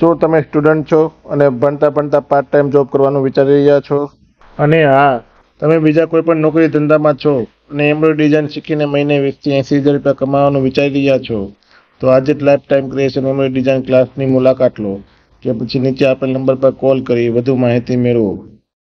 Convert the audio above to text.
શું તમે સ્ટુડન્ટ છો અને ભણતા ભણતા પાર્ટ ટાઈમ જોબ કરવાનું વિચારી રહ્યા છો અને હા તમે બીજા કોઈ પણ નોકરી ધંધામાં છો અને એમ્બ્રોઇડ ડિઝાઇન શીખીને મહિને વીસથી એંસી હજાર રૂપિયા કમાવાનું વિચારી રહ્યા છો તો આજે જ life time creation embroidery design ક્લાસની મુલાકાત લો કે પછી નીચે આપેલ નંબર પર કોલ કરી વધુ માહિતી મેળવો